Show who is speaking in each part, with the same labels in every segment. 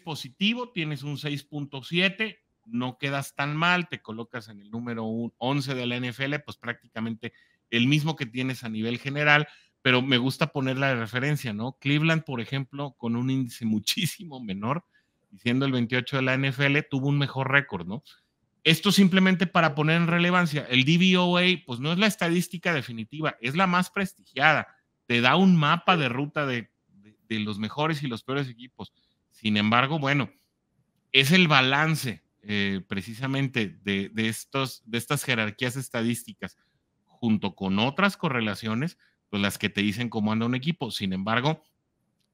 Speaker 1: positivo, tienes un 6.7, no quedas tan mal, te colocas en el número 11 de la NFL, pues prácticamente el mismo que tienes a nivel general, pero me gusta ponerla de referencia, ¿no? Cleveland, por ejemplo, con un índice muchísimo menor, siendo el 28 de la NFL, tuvo un mejor récord, ¿no? Esto simplemente para poner en relevancia, el DVOA, pues no es la estadística definitiva, es la más prestigiada, te da un mapa de ruta de los mejores y los peores equipos sin embargo, bueno, es el balance eh, precisamente de, estos, de estas jerarquías estadísticas junto con otras correlaciones, pues las que te dicen cómo anda un equipo. Sin embargo,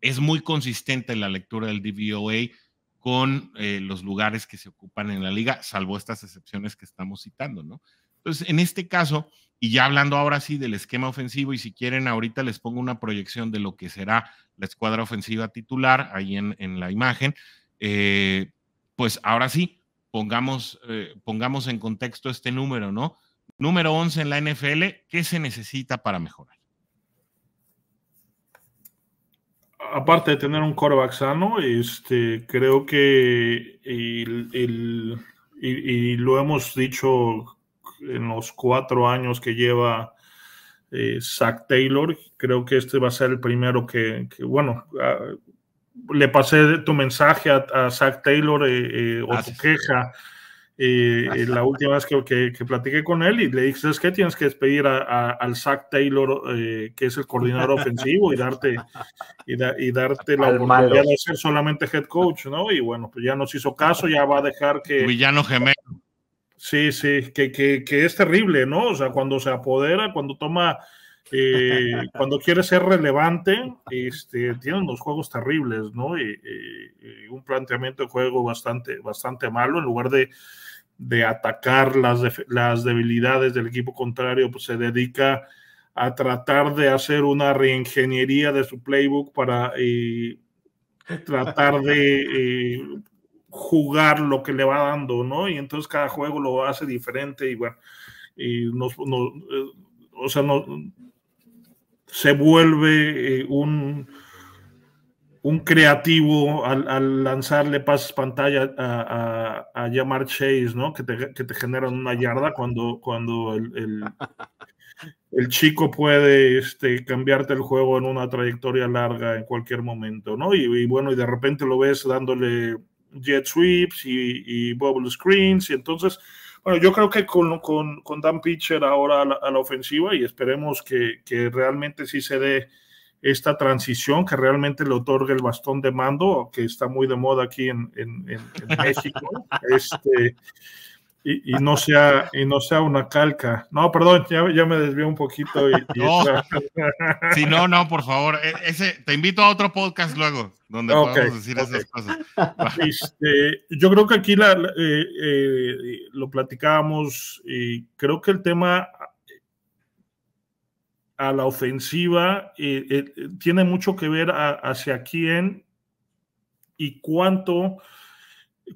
Speaker 1: es muy consistente la lectura del DVOA con eh, los lugares que se ocupan en la liga, salvo estas excepciones que estamos citando, ¿no? Entonces, en este caso, y ya hablando ahora sí del esquema ofensivo, y si quieren, ahorita les pongo una proyección de lo que será la escuadra ofensiva titular ahí en, la imagen, eh, pues ahora sí, pongamos, eh, pongamos en contexto este número, ¿no? Número 11 en la NFL, ¿qué se necesita para mejorar?
Speaker 2: aparte de tener un coreback sano, este, creo que y, lo hemos dicho en los cuatro años que lleva eh, Zach Taylor. Creo que este va a ser el primero que, bueno, ah, le pasé tu mensaje a, Zach Taylor eh, eh, o ah, tu queja. Ah, la última vez que, que, platiqué con él y le dije, que tienes que despedir a, al Zach Taylor, que es el coordinador ofensivo, y darte, y, darte la oportunidad de ser solamente head coach, ¿no? Y bueno, pues ya nos hizo caso, ya va a dejar que... Villano gemelo Sí, sí, que, que, es terrible, ¿no? O sea, cuando se apodera, cuando toma, eh, cuando quiere ser relevante, este, tienen unos juegos terribles, ¿no? Y, un planteamiento de juego bastante, bastante malo, en lugar de, atacar las, las debilidades del equipo contrario, pues se dedica a tratar de hacer una reingeniería de su playbook para tratar de jugar lo que le va dando, ¿no? Y entonces cada juego lo hace diferente y bueno, y nos, eh, o sea, se vuelve eh, un, un creativo al, lanzarle pases pantalla a, llamar Chase, ¿no? Que te, que generan una yarda cuando, cuando el, el, chico puede este, cambiarte el juego en una trayectoria larga en cualquier momento, ¿no? Y, y bueno, y de repente lo ves dándole jet sweeps y, bubble screens. Y entonces, bueno, yo creo que con, con, con Dan Pitcher ahora a la, ofensiva y esperemos que, realmente sí se dé esta transición, que realmente le otorgue el bastón de mando, que está muy de moda aquí en, en México. este y, no sea, y no sea una calca. No, perdón, ya, me desvié un poquito. Y, no. si no,
Speaker 1: no, por favor. E, ese, te invito a otro podcast luego, donde podamos decir esas cosas.
Speaker 2: Este, yo creo que aquí eh, eh, lo platicábamos y creo que el tema a la ofensiva eh, tiene mucho que ver hacia quién y cuánto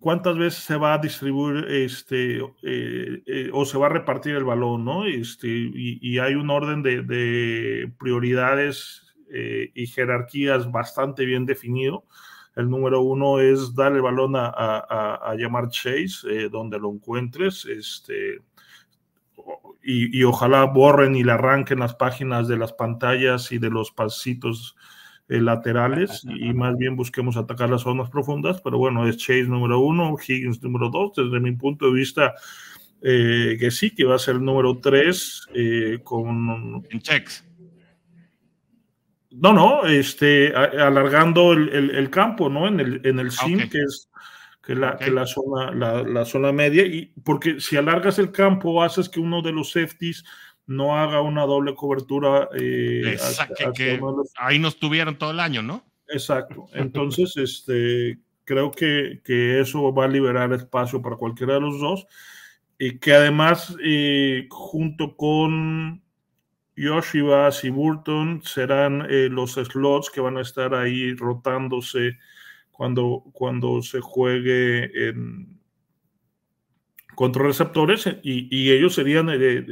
Speaker 2: cuántas veces se va a distribuir este eh, eh, o se va a repartir el balón, ¿no? Este, y, hay un orden de, prioridades eh, y jerarquías bastante bien definido. El número uno es dar el balón a, llamar Chase, donde lo encuentres. Este, y, y, ojalá borren y le arranquen las páginas de las pantallas y de los pasitos eh, laterales y más bien busquemos atacar las zonas profundas, pero bueno, es Chase número uno, Higgins número dos, desde mi punto de vista eh, que sí, que va a ser el número tres eh, con... En checks. No, no, este, alargando el, el, campo, ¿no? En el, en el sim, ah, que es que la, que la zona, la, la, zona media, y porque si alargas el campo, haces que uno de los safeties no haga una doble cobertura. Eh, que, ahí nos tuvieron todo el año, ¿no? Exacto. Entonces, este, creo que, eso va a liberar espacio para cualquiera de los dos. Y que además, eh, junto con Yoshivas y Burton, serán eh, los slots que van a estar ahí rotándose cuando, cuando se juegue en, receptores eh, y, y ellos serían eh,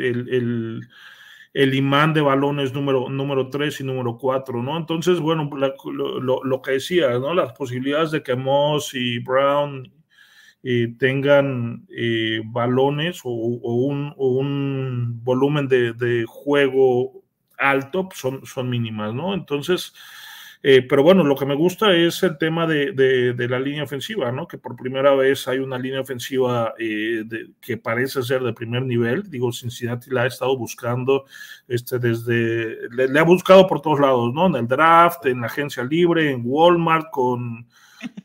Speaker 2: el, imán de balones número, número 3 y número 4, ¿no? Entonces, bueno, lo, que decía, ¿no? Las posibilidades de que Moss y Brown eh, tengan balones o, un, volumen de, juego alto pues, son, son mínimas, ¿no? Entonces, eh, pero bueno, lo que me gusta es el tema de, de, la línea ofensiva, ¿no? Que por primera vez hay una línea ofensiva eh, que parece ser de primer nivel. Digo, Cincinnati la ha estado buscando este, desde. Le, ha buscado por todos lados, ¿no? En el draft, en la agencia libre, en Walmart, con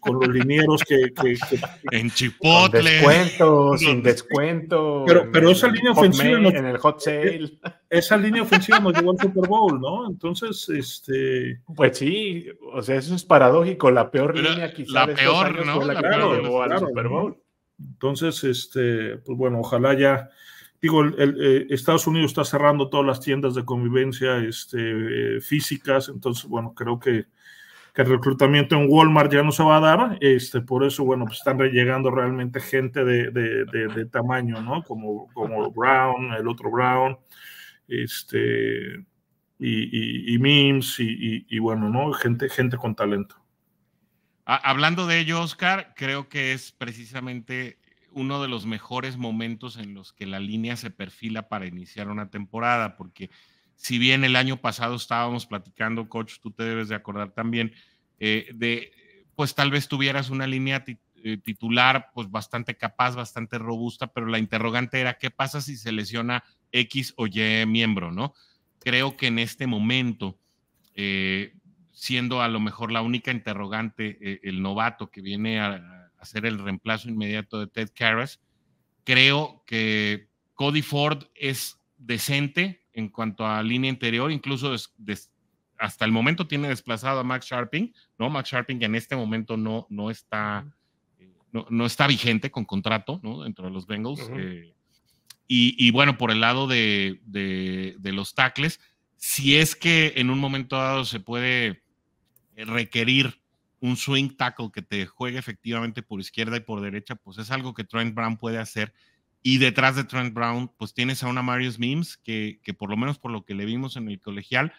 Speaker 2: con los linieros que, en Chipotle. Sin descuento, sin descuento. Pero, pero esa línea ofensiva. en el hot sale esa línea ofensiva nos llevó al Super Bowl, ¿no? Entonces, este. Pues sí, o sea, eso es paradójico. La peor línea quizás. La peor, ¿no? la, que llevó claro, al Super Bowl. Entonces, este, pues bueno, ojalá ya. Digo, eh, Estados Unidos está cerrando todas las tiendas de convivencia este, eh, físicas, entonces, bueno, creo que, que, el reclutamiento en Walmart ya no se va a dar, este, por eso, bueno, pues están llegando realmente gente de, de, de, de tamaño, ¿no? Como, como Brown, el otro Brown, este, y, y memes y, bueno, ¿no? Gente, gente con talento.
Speaker 1: Hablando de ello, Oscar, creo que es precisamente uno de los mejores momentos en los que la línea se perfila para iniciar una temporada, porque si bien el año pasado estábamos platicando, coach, tú te debes de acordar también, eh, de pues tal vez tuvieras una línea eh, titular pues bastante capaz, bastante robusta, pero la interrogante era qué pasa si se lesiona X o Y miembro, ¿no? Creo que en este momento, eh, siendo a lo mejor la única interrogante eh, el novato que viene a, hacer el reemplazo inmediato de Ted Karras, creo que Cody Ford es decente en cuanto a línea interior, incluso hasta el momento tiene desplazado a Max Sharping, ¿no? Max Sharping en este momento no, no está... No, está vigente con contrato ¿no? dentro de los Bengals. Y, bueno, por el lado de, los tackles, si es que en un momento dado se puede requerir un swing tackle que te juegue efectivamente por izquierda y por derecha, pues es algo que Trent Brown puede hacer. Y detrás de Trent Brown, pues tienes a una Marius Mims que, por lo menos por lo que le vimos en el colegial,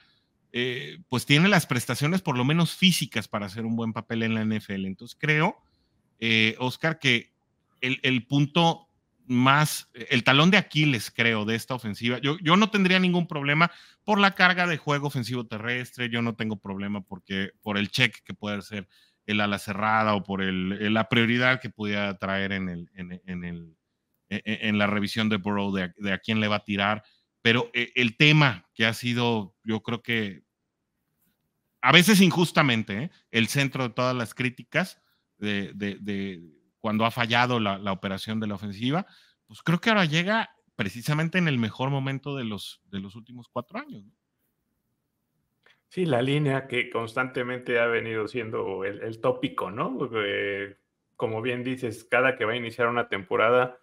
Speaker 1: eh, pues tiene las prestaciones por lo menos físicas para hacer un buen papel en la NFL. Entonces creo, eh, Oscar, que el punto más el talón de Aquiles, creo, de esta ofensiva. Yo, no tendría ningún problema por la carga de juego ofensivo terrestre, yo no tengo problema porque por el check que puede ser el ala cerrada o por la prioridad que pudiera traer en, el, en, e, e, la revisión de Burrow de, a quién le va a tirar. Pero e, el tema que ha sido, yo creo que a veces injustamente, ¿eh? el centro de todas las críticas de cuando ha fallado la, operación de la ofensiva, pues creo que ahora llega precisamente en el mejor momento de los, últimos cuatro años.
Speaker 3: Sí, la línea que constantemente ha venido siendo el, tópico, ¿no? Eh, como bien dices, cada que va a iniciar una temporada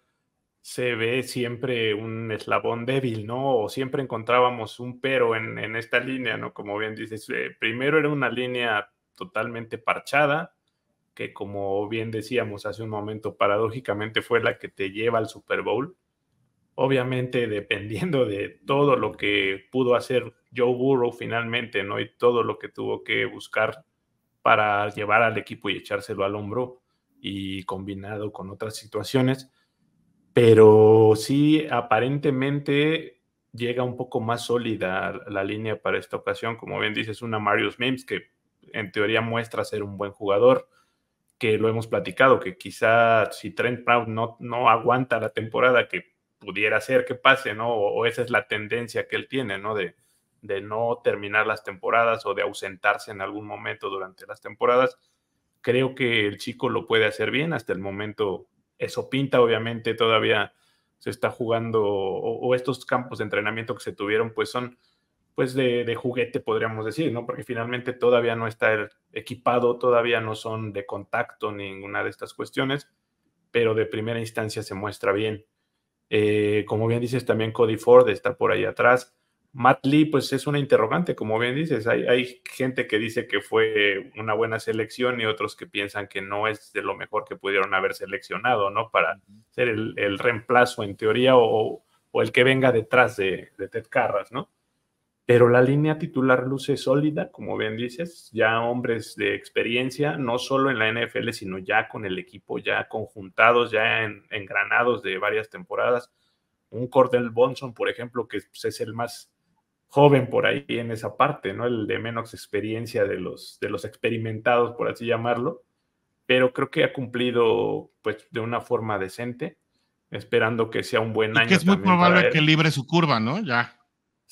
Speaker 3: se ve siempre un eslabón débil, ¿no? O siempre encontrábamos un pero en, esta línea, ¿no? Como bien dices, eh, primero era una línea totalmente parchada, que como bien decíamos hace un momento, paradójicamente fue la que te lleva al Super Bowl. Obviamente dependiendo de todo lo que pudo hacer Joe Burrow finalmente, ¿no? Y todo lo que tuvo que buscar para llevar al equipo y echárselo al hombro y combinado con otras situaciones. Pero sí, aparentemente llega un poco más sólida la línea para esta ocasión. Como bien dices, una Marius Mims que en teoría muestra ser un buen jugador que lo hemos platicado, que quizá si Trent Brown no, no aguanta la temporada, que pudiera ser que pase, ¿no? O, esa es la tendencia que él tiene, ¿no? De, de, no terminar las temporadas o de ausentarse en algún momento durante las temporadas. Creo que el chico lo puede hacer bien hasta el momento. Eso pinta, obviamente, todavía se está jugando o estos campos de entrenamiento que se tuvieron, pues son pues de, juguete, podríamos decir, ¿no? Porque finalmente todavía no está equipado, todavía no son de contacto ninguna de estas cuestiones, pero de primera instancia se muestra bien. Eh, como bien dices, también Cody Ford está por ahí atrás. Matt Lee, pues es una interrogante, como bien dices. Hay, hay gente que dice que fue una buena selección y otros que piensan que no es de lo mejor que pudieron haber seleccionado, ¿no? Para ser el, reemplazo en teoría o, el que venga detrás de Ted Carras, ¿no? pero la línea titular luce sólida, como bien dices, ya hombres de experiencia, no solo en la NFL, sino ya con el equipo ya conjuntados, ya en, engranados de varias temporadas. Un Cordell Bonson, por ejemplo, que pues, es el más joven por ahí en esa parte, ¿no? El de menos experiencia de los, de los experimentados, por así llamarlo, pero creo que ha cumplido pues de una forma decente, esperando que sea un buen y año. Que es muy probable que libre
Speaker 1: su curva, ¿no? Ya.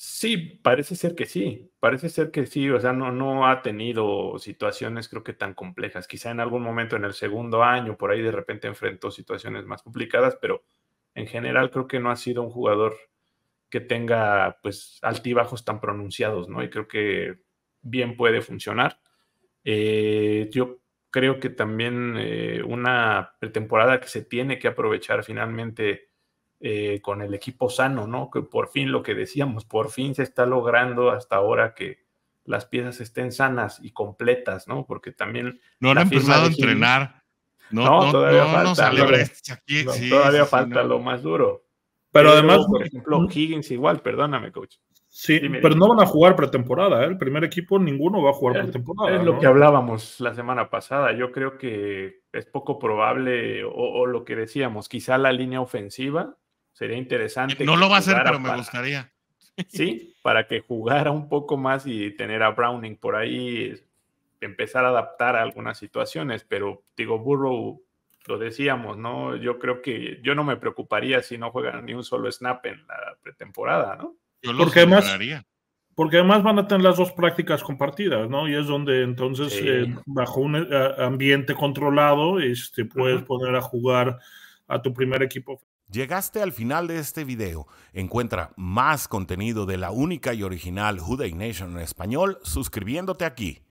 Speaker 3: Sí, parece ser que sí, parece ser que sí, o sea, no, no ha tenido situaciones creo que tan complejas. Quizá en algún momento en el segundo año, por ahí de repente enfrentó situaciones más complicadas, pero en general creo que no ha sido un jugador que tenga pues altibajos tan pronunciados, ¿no? Y creo que bien puede funcionar. Eh, yo creo que también eh, una pretemporada que se tiene que aprovechar finalmente eh, con el equipo sano, ¿no? Que por fin lo que decíamos, por fin se está logrando hasta ahora que las piezas estén sanas y completas, ¿no? Porque también... No han empezado a entrenar.
Speaker 2: No, todavía falta. Lo,
Speaker 3: todavía falta lo más duro.
Speaker 2: Pero, eh, además... Por ejemplo,
Speaker 3: Higgins igual, perdóname, coach.
Speaker 2: Sí, pero no van a jugar pretemporada. ¿eh? El primer equipo ninguno va a jugar pretemporada. Es lo que hablábamos
Speaker 3: la semana pasada. Yo creo que es poco probable, o, lo que decíamos, quizá la línea ofensiva Sería interesante. No lo va a hacer, pero me gustaría. Sí, para que jugara un poco más y tener a Browning por ahí, empezar a adaptar a algunas situaciones, pero digo, Burrow, lo decíamos, ¿no? Yo creo que yo no me preocuparía si no juegan ni un solo snap en la pretemporada, ¿no? porque además,
Speaker 2: porque además van a tener las dos prácticas compartidas, ¿no? Y es donde entonces, eh, bajo un eh, ambiente controlado, este, puedes poner a jugar a tu primer equipo Llegaste al final de este video.
Speaker 1: Encuentra más contenido de la única y original Houday Nation en español suscribiéndote aquí.